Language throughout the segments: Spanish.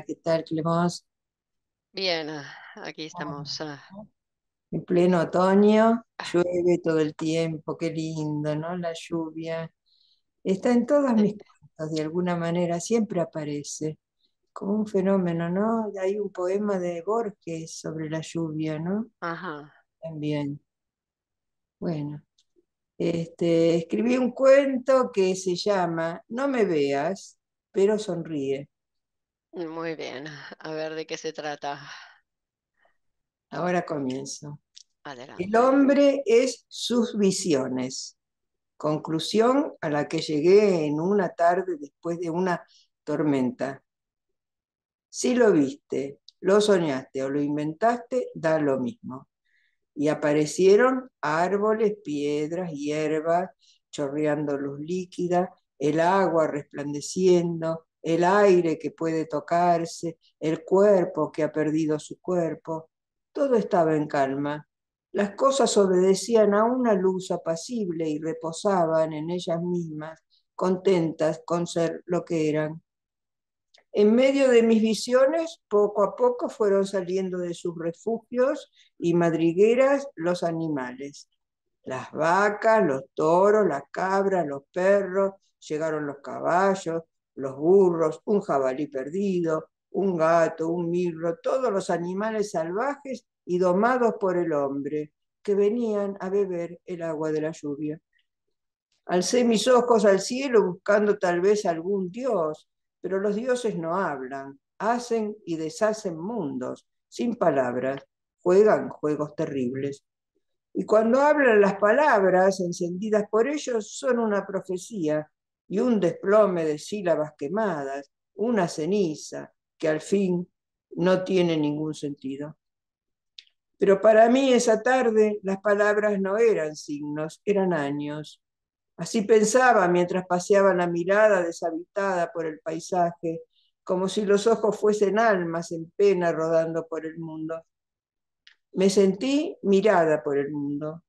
¿qué tal, Clemos? Bien, ah, aquí ah, estamos. Ah. en pleno otoño, llueve todo el tiempo, qué lindo, ¿no? La lluvia. Está en todas mis cartas, de alguna manera, siempre aparece. Como un fenómeno, ¿no? Hay un poema de Borges sobre la lluvia, ¿no? Ajá. También. Bueno, este, escribí un cuento que se llama No me veas, pero sonríe. Muy bien, a ver de qué se trata. Ahora comienzo. El hombre es sus visiones. Conclusión a la que llegué en una tarde después de una tormenta. Si lo viste, lo soñaste o lo inventaste, da lo mismo. Y aparecieron árboles, piedras, hierbas, chorreando luz líquida, el agua resplandeciendo, el aire que puede tocarse, el cuerpo que ha perdido su cuerpo. Todo estaba en calma. Las cosas obedecían a una luz apacible y reposaban en ellas mismas, contentas con ser lo que eran. En medio de mis visiones, poco a poco fueron saliendo de sus refugios y madrigueras los animales. Las vacas, los toros, las cabras, los perros, llegaron los caballos, los burros, un jabalí perdido, un gato, un mirro, todos los animales salvajes y domados por el hombre, que venían a beber el agua de la lluvia. Alcé mis ojos al cielo buscando tal vez algún dios, pero los dioses no hablan, hacen y deshacen mundos, sin palabras, juegan juegos terribles. Y cuando hablan las palabras encendidas por ellos son una profecía y un desplome de sílabas quemadas, una ceniza que al fin no tiene ningún sentido. Pero para mí esa tarde las palabras no eran signos, eran años. Así pensaba mientras paseaba la mirada deshabitada por el paisaje, como si los ojos fuesen almas en pena rodando por el mundo. Me sentí mirada por el mundo,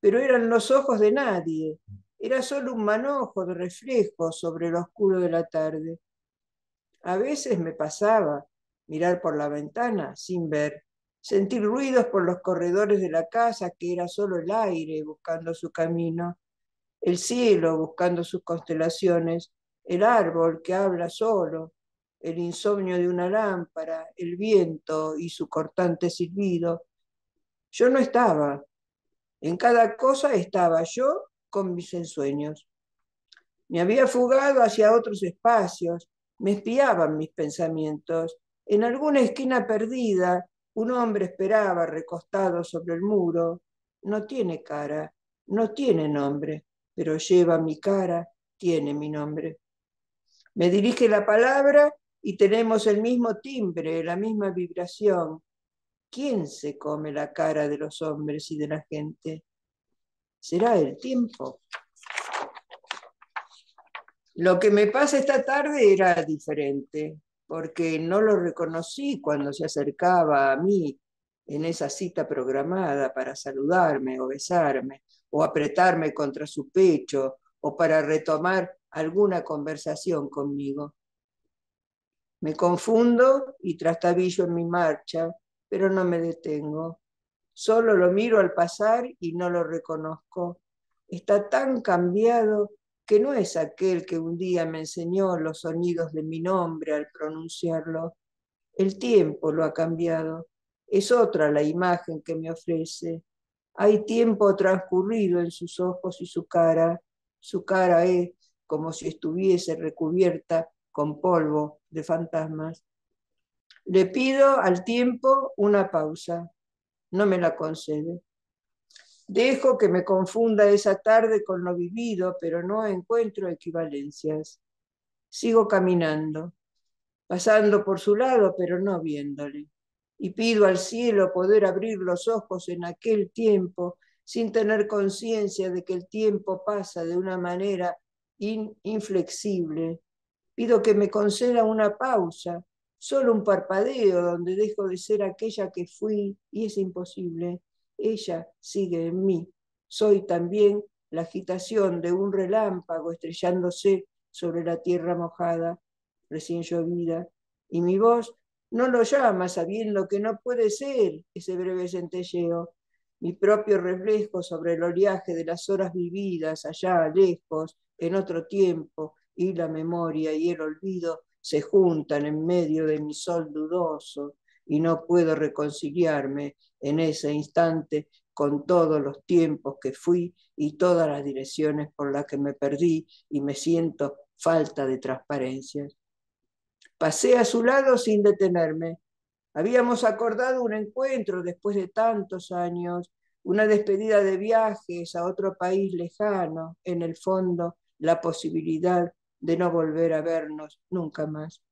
pero eran los ojos de nadie, era solo un manojo de reflejos sobre el oscuro de la tarde. A veces me pasaba mirar por la ventana sin ver, sentir ruidos por los corredores de la casa que era solo el aire buscando su camino, el cielo buscando sus constelaciones, el árbol que habla solo, el insomnio de una lámpara, el viento y su cortante silbido. Yo no estaba. En cada cosa estaba yo con mis ensueños. Me había fugado hacia otros espacios, me espiaban mis pensamientos. En alguna esquina perdida, un hombre esperaba recostado sobre el muro. No tiene cara, no tiene nombre, pero lleva mi cara, tiene mi nombre. Me dirige la palabra y tenemos el mismo timbre, la misma vibración. ¿Quién se come la cara de los hombres y de la gente? será el tiempo. Lo que me pasa esta tarde era diferente, porque no lo reconocí cuando se acercaba a mí en esa cita programada para saludarme o besarme, o apretarme contra su pecho, o para retomar alguna conversación conmigo. Me confundo y trastabillo en mi marcha, pero no me detengo. Solo lo miro al pasar y no lo reconozco. Está tan cambiado que no es aquel que un día me enseñó los sonidos de mi nombre al pronunciarlo. El tiempo lo ha cambiado. Es otra la imagen que me ofrece. Hay tiempo transcurrido en sus ojos y su cara. Su cara es como si estuviese recubierta con polvo de fantasmas. Le pido al tiempo una pausa no me la concede. Dejo que me confunda esa tarde con lo vivido, pero no encuentro equivalencias. Sigo caminando, pasando por su lado, pero no viéndole. Y pido al cielo poder abrir los ojos en aquel tiempo sin tener conciencia de que el tiempo pasa de una manera inflexible. Pido que me conceda una pausa solo un parpadeo donde dejo de ser aquella que fui y es imposible. Ella sigue en mí. Soy también la agitación de un relámpago estrellándose sobre la tierra mojada, recién llovida, y mi voz no lo llama sabiendo que no puede ser ese breve centelleo, mi propio reflejo sobre el oleaje de las horas vividas allá lejos, en otro tiempo, y la memoria y el olvido se juntan en medio de mi sol dudoso y no puedo reconciliarme en ese instante con todos los tiempos que fui y todas las direcciones por las que me perdí y me siento falta de transparencia. Pasé a su lado sin detenerme. Habíamos acordado un encuentro después de tantos años, una despedida de viajes a otro país lejano, en el fondo, la posibilidad de no volver a vernos nunca más.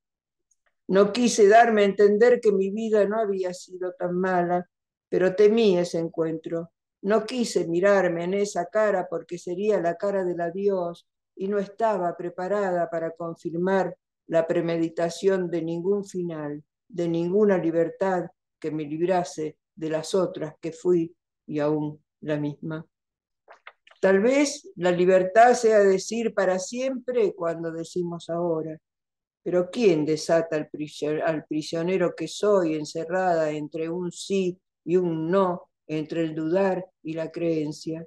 No quise darme a entender que mi vida no había sido tan mala, pero temí ese encuentro. No quise mirarme en esa cara porque sería la cara del adiós y no estaba preparada para confirmar la premeditación de ningún final, de ninguna libertad que me librase de las otras que fui y aún la misma. Tal vez la libertad sea decir para siempre cuando decimos ahora. Pero ¿quién desata al prisionero, que soy encerrada entre un sí y un no, entre el dudar y la creencia?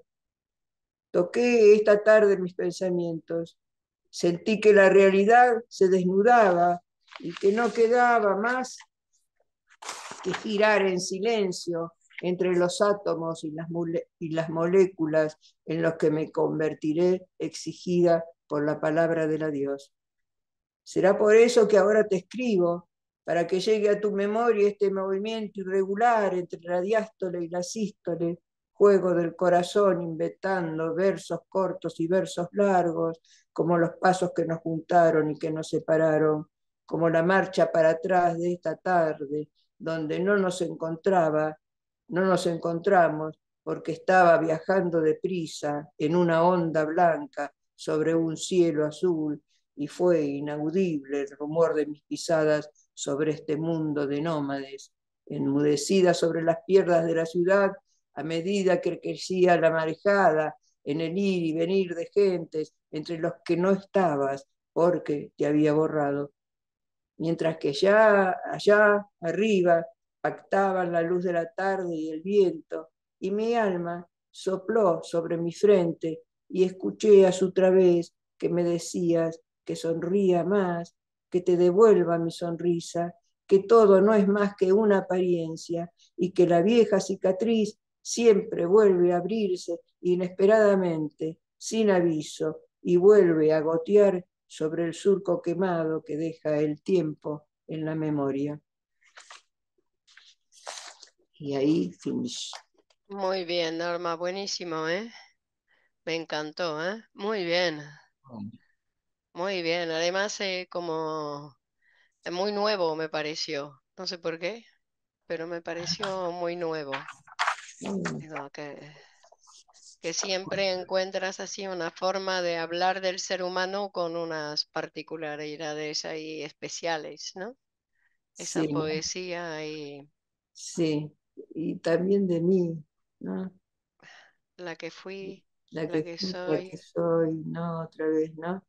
Toqué esta tarde mis pensamientos. Sentí que la realidad se desnudaba y que no quedaba más que girar en silencio entre los átomos y las, moléculas en los que me convertiré exigida por la palabra de la Dios. Será por eso que ahora te escribo, para que llegue a tu memoria este movimiento irregular entre la diástole y la sístole, juego del corazón inventando versos cortos y versos largos, como los pasos que nos juntaron y que nos separaron, como la marcha para atrás de esta tarde, donde no nos encontraba no nos encontramos porque estaba viajando deprisa en una onda blanca sobre un cielo azul y fue inaudible el rumor de mis pisadas sobre este mundo de nómades, enmudecida sobre las piernas de la ciudad a medida que crecía la marejada en el ir y venir de gentes entre los que no estabas porque te había borrado. Mientras que ya allá arriba pactaban la luz de la tarde y el viento, y mi alma sopló sobre mi frente y escuché a su través que me decías que sonría más, que te devuelva mi sonrisa, que todo no es más que una apariencia y que la vieja cicatriz siempre vuelve a abrirse inesperadamente, sin aviso, y vuelve a gotear sobre el surco quemado que deja el tiempo en la memoria y ahí finish. Muy bien, Norma, buenísimo, ¿eh? Me encantó, ¿eh? Muy bien. Muy bien, además eh, como eh, muy nuevo me pareció, no sé por qué, pero me pareció muy nuevo. Mm. que, siempre encuentras así una forma de hablar del ser humano con unas particularidades ahí especiales, ¿no? Esa poesía ahí... Sí, y también de mí, ¿no? La que fui, la que, soy. soy, ¿no? Otra vez, ¿no?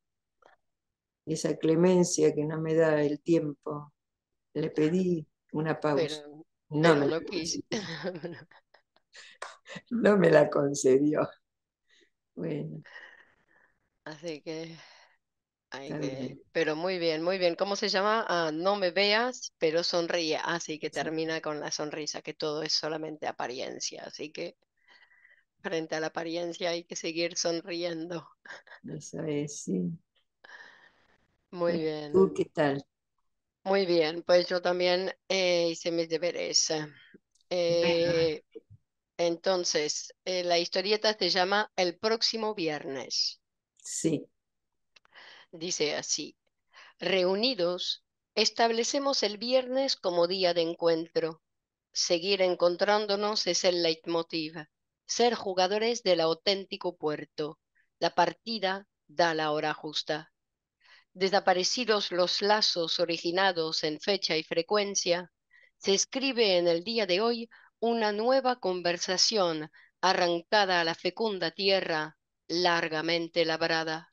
Esa clemencia que no me da el tiempo. Le pedí una pausa. no lo no me la concedió. Bueno. Así que pero muy bien, muy bien. ¿Cómo se llama? Ah, no me veas, pero sonríe. Así ah, que termina con la sonrisa, que todo es solamente apariencia. Así que frente a la apariencia hay que seguir sonriendo. Eso es, sí. Muy bien. ¿Tú qué tal? Muy bien, pues yo también eh, hice mis deberes. Eh, entonces, eh, la historieta se llama El próximo viernes. Sí dice así, reunidos, establecemos el viernes como día de encuentro. Seguir encontrándonos es el leitmotiv, ser jugadores del auténtico puerto. La partida da la hora justa. Desaparecidos los lazos originados en fecha y frecuencia, se escribe en el día de hoy una nueva conversación arrancada a la fecunda tierra largamente labrada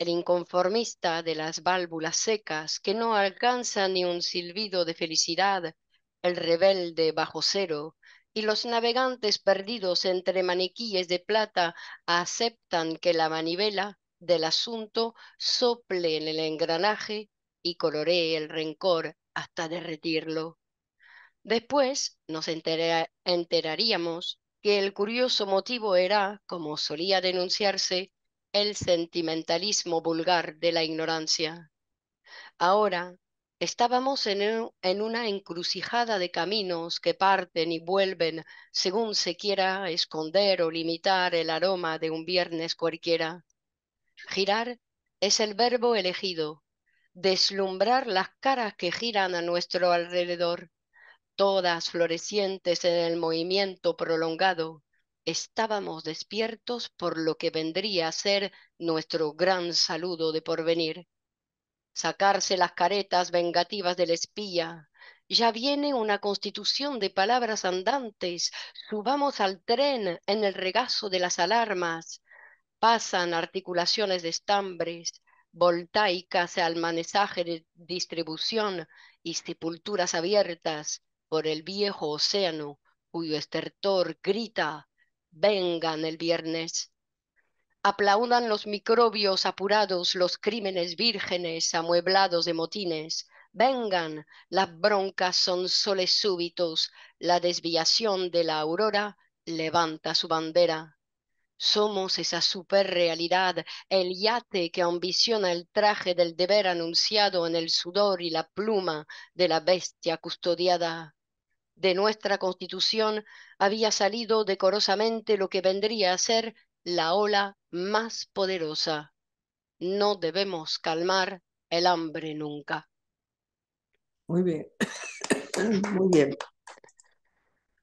el inconformista de las válvulas secas que no alcanza ni un silbido de felicidad, el rebelde bajo cero, y los navegantes perdidos entre maniquíes de plata aceptan que la manivela del asunto sople en el engranaje y coloree el rencor hasta derretirlo. Después nos enteraríamos que el curioso motivo era, como solía denunciarse, el sentimentalismo vulgar de la ignorancia. Ahora estábamos en, una encrucijada de caminos que parten y vuelven según se quiera esconder o limitar el aroma de un viernes cualquiera. Girar es el verbo elegido, deslumbrar las caras que giran a nuestro alrededor, todas florecientes en el movimiento prolongado, estábamos despiertos por lo que vendría a ser nuestro gran saludo de porvenir. Sacarse las caretas vengativas del espía. Ya viene una constitución de palabras andantes. Subamos al tren en el regazo de las alarmas. Pasan articulaciones de estambres, voltaicas al manejaje de distribución y sepulturas abiertas por el viejo océano cuyo estertor grita vengan el viernes. Aplaudan los microbios apurados, los crímenes vírgenes amueblados de motines. Vengan, las broncas son soles súbitos, la desviación de la aurora levanta su bandera. Somos esa superrealidad, el yate que ambiciona el traje del deber anunciado en el sudor y la pluma de la bestia custodiada de nuestra Constitución había salido decorosamente lo que vendría a ser la ola más poderosa. No debemos calmar el hambre nunca. Muy bien. Muy bien.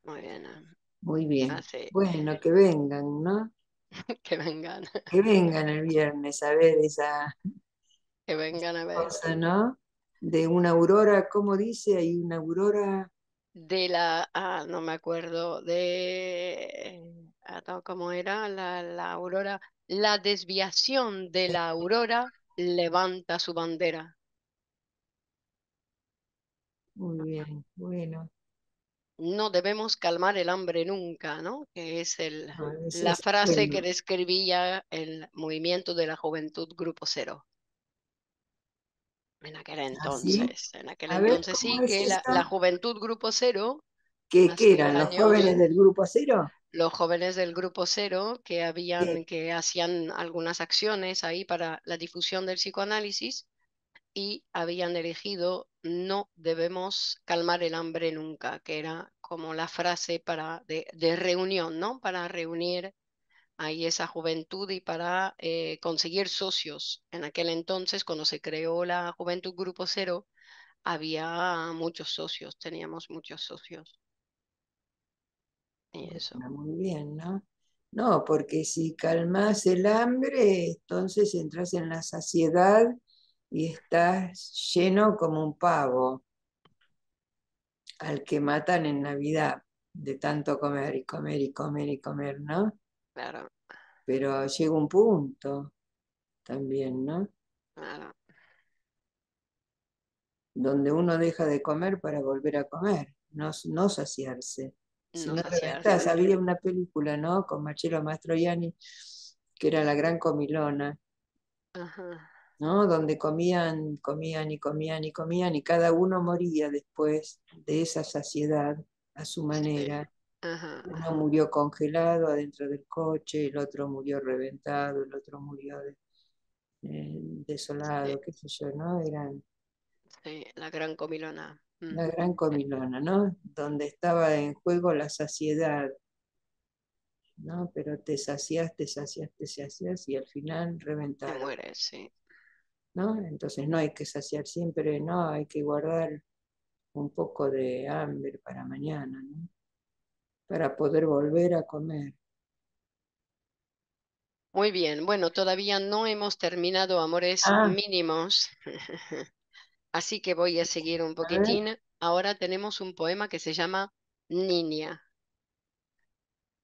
Muy bien. Ah. Muy bien. Bueno, que vengan, ¿no? que vengan. Que vengan el viernes a ver esa que vengan a ver. cosa, ¿no? De una aurora, ¿cómo dice? Hay una aurora de la, ah, no me acuerdo, de, eh, ah, ¿cómo era? La, aurora, la desviación de la aurora levanta su bandera. Muy bien, bueno. No debemos calmar el hambre nunca, ¿no? Que es el, ah, la frase que describía el movimiento de la juventud Grupo Cero. En aquel entonces, en aquel entonces sí, que la, Juventud Grupo Cero. ¿Qué, eran los jóvenes del Grupo Cero? Los jóvenes del Grupo Cero que, habían, que hacían algunas acciones ahí para la difusión del psicoanálisis y habían elegido no debemos calmar el hambre nunca, que era como la frase para, de, de reunión, ¿no? Para reunir ahí esa juventud y para eh, conseguir socios. En aquel entonces, cuando se creó la Juventud Grupo Cero, había muchos socios, teníamos muchos socios. Y eso. Muy bien, ¿no? No, porque si calmas el hambre, entonces entras en la saciedad y estás lleno como un pavo al que matan en Navidad de tanto comer y comer y comer y comer, ¿no? Pero llega un punto también, ¿no? Claro. Donde uno deja de comer para volver a comer, no, no saciarse. había una película, ¿no? Con Marcelo Mastroianni, que era La Gran Comilona. ¿no? Donde comían, comían y comían y comían y cada uno moría después de esa saciedad a su manera. Uno murió congelado adentro del coche, el otro murió reventado, el otro murió eh, desolado, qué sé yo, ¿no? Eran... Sí, la gran comilona. Mm. La gran comilona, ¿no? Donde estaba en juego la saciedad, ¿no? Pero te saciaste, te saciaste te y al final reventado. Te mueres, sí. ¿No? Entonces no hay que saciar siempre, no, hay que guardar un poco de hambre para mañana, ¿no? para poder volver a comer. Muy bien, bueno, todavía no hemos terminado amores ah. mínimos, así que voy a seguir un poquitín. Ahora tenemos un poema que se llama Niña.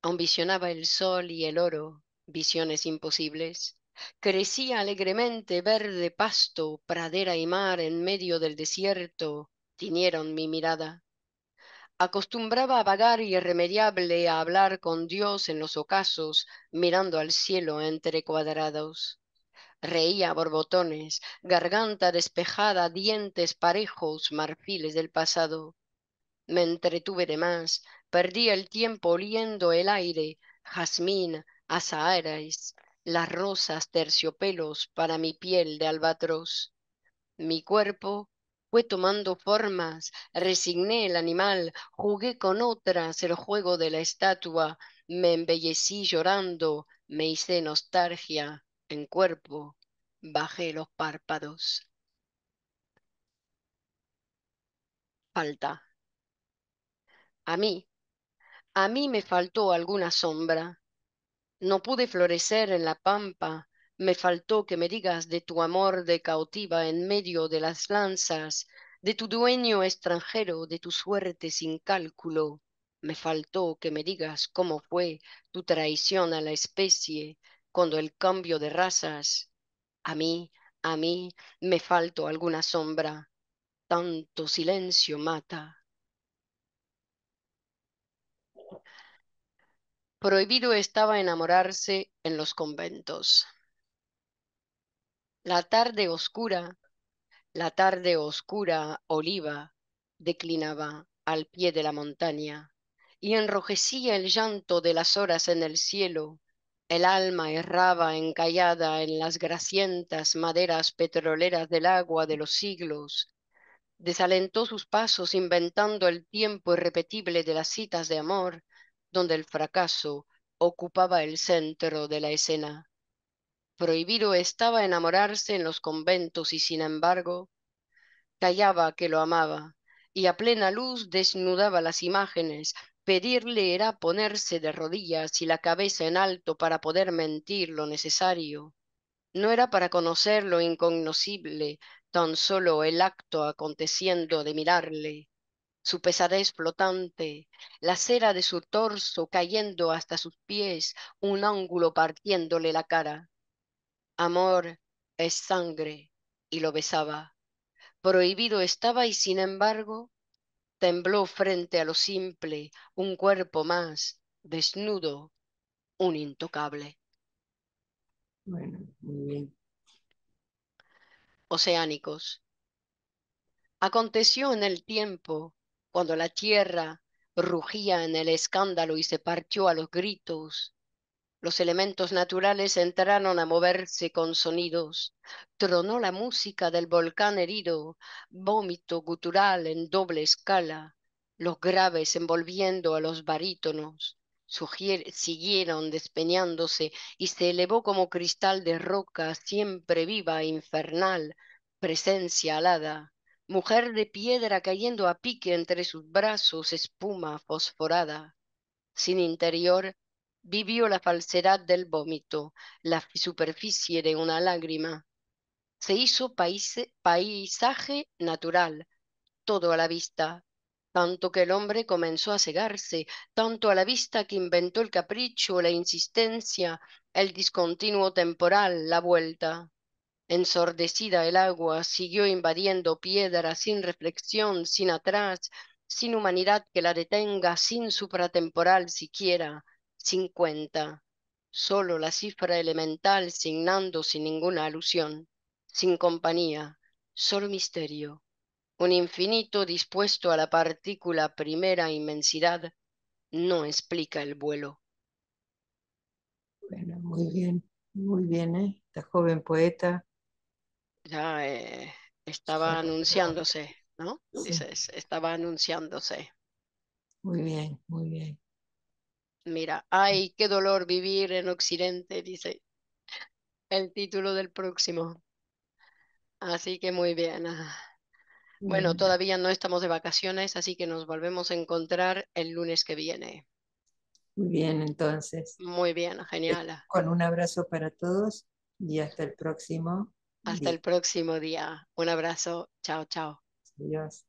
Ambicionaba el sol y el oro, visiones imposibles. Crecía alegremente verde pasto, pradera y mar en medio del desierto, Tinieron mi mirada. Acostumbraba a vagar irremediable a hablar con Dios en los ocasos, mirando al cielo entre cuadrados. Reía borbotones, garganta despejada, dientes parejos, marfiles del pasado. Me entretuve de más, perdí el tiempo oliendo el aire, jazmín, azahares, las rosas terciopelos para mi piel de albatros. Mi cuerpo fue tomando formas, resigné el animal, jugué con otras el juego de la estatua, me embellecí llorando, me hice nostalgia en cuerpo, bajé los párpados. Falta. A mí, a mí me faltó alguna sombra. No pude florecer en la pampa, me faltó que me digas de tu amor de cautiva en medio de las lanzas, de tu dueño extranjero, de tu suerte sin cálculo. Me faltó que me digas cómo fue tu traición a la especie cuando el cambio de razas. A mí, a mí me faltó alguna sombra. Tanto silencio mata. Prohibido estaba enamorarse en los conventos. La tarde oscura, la tarde oscura oliva declinaba al pie de la montaña y enrojecía el llanto de las horas en el cielo. El alma erraba encallada en las grasientas maderas petroleras del agua de los siglos. Desalentó sus pasos inventando el tiempo irrepetible de las citas de amor, donde el fracaso ocupaba el centro de la escena. Prohibido estaba enamorarse en los conventos y sin embargo callaba que lo amaba y a plena luz desnudaba las imágenes. Pedirle era ponerse de rodillas y la cabeza en alto para poder mentir lo necesario. No era para conocer lo incognoscible, tan solo el acto aconteciendo de mirarle su pesadez flotante, la cera de su torso cayendo hasta sus pies, un ángulo partiéndole la cara. Amor es sangre, y lo besaba. Prohibido estaba y sin embargo tembló frente a lo simple un cuerpo más, desnudo, un intocable. Bueno, muy bien. Oceánicos. Aconteció en el tiempo, cuando la tierra rugía en el escándalo y se partió a los gritos, los elementos naturales entraron a moverse con sonidos. Tronó la música del volcán herido, vómito gutural en doble escala, los graves envolviendo a los barítonos. siguieron despeñándose y se elevó como cristal de roca, siempre viva e infernal, presencia alada, mujer de piedra cayendo a pique entre sus brazos, espuma fosforada. Sin interior, Vivió la falsedad del vómito, la superficie de una lágrima. Se hizo paisaje natural, todo a la vista, tanto que el hombre comenzó a cegarse, tanto a la vista que inventó el capricho, la insistencia, el discontinuo temporal, la vuelta. Ensordecida el agua siguió invadiendo piedra sin reflexión, sin atrás, sin humanidad que la detenga, sin supratemporal siquiera. 50. solo la cifra elemental signando sin ninguna alusión, sin compañía, solo misterio, un infinito dispuesto a la partícula primera inmensidad, no explica el vuelo. Bueno, muy bien, muy bien, ¿eh? Esta joven poeta. Ya eh, estaba anunciándose, ¿no? Dices, estaba anunciándose. Muy bien, muy bien. Mira, ay, qué dolor vivir en Occidente, dice el título del próximo. Así que muy bien. Bueno, todavía no estamos de vacaciones, así que nos volvemos a encontrar el lunes que viene. Muy bien, entonces. Muy bien, genial. Con un abrazo para todos y hasta el próximo. Hasta el próximo día. Un abrazo. Chao, chao. Adiós.